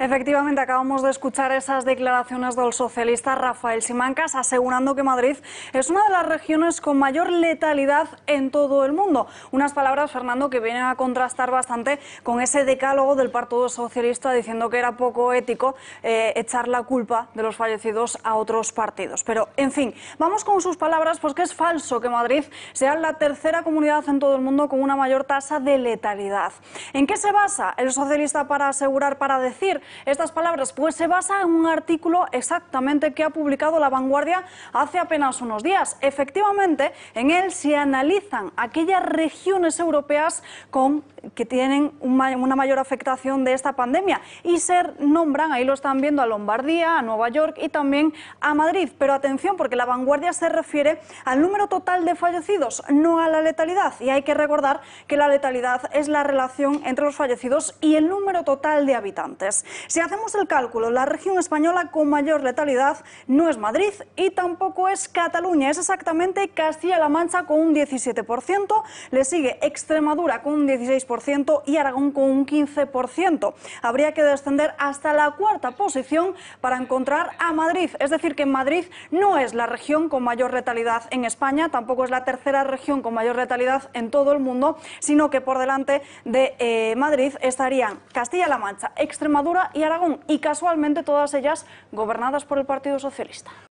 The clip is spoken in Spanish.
Efectivamente, acabamos de escuchar esas declaraciones del socialista Rafael Simancas asegurando que Madrid es una de las regiones con mayor letalidad en todo el mundo. Unas palabras, Fernando, que vienen a contrastar bastante con ese decálogo del Partido Socialista diciendo que era poco ético eh, echar la culpa de los fallecidos a otros partidos. Pero, en fin, vamos con sus palabras porque es falso que Madrid sea la tercera comunidad en todo el mundo con una mayor tasa de letalidad. ¿En qué se basa el socialista para asegurar, para decir estas palabras pues se basa en un artículo exactamente que ha publicado La Vanguardia hace apenas unos días. Efectivamente, en él se analizan aquellas regiones europeas con, que tienen una mayor afectación de esta pandemia y se nombran, ahí lo están viendo, a Lombardía, a Nueva York y también a Madrid. Pero atención, porque La Vanguardia se refiere al número total de fallecidos, no a la letalidad. Y hay que recordar que la letalidad es la relación entre los fallecidos y el número total de habitantes. Si hacemos el cálculo, la región española con mayor letalidad no es Madrid y tampoco es Cataluña, es exactamente Castilla-La Mancha con un 17%, le sigue Extremadura con un 16% y Aragón con un 15%. Habría que descender hasta la cuarta posición para encontrar a Madrid, es decir, que Madrid no es la región con mayor letalidad en España, tampoco es la tercera región con mayor letalidad en todo el mundo, sino que por delante de eh, Madrid estarían Castilla-La Mancha, Extremadura y Aragón, y casualmente todas ellas gobernadas por el Partido Socialista.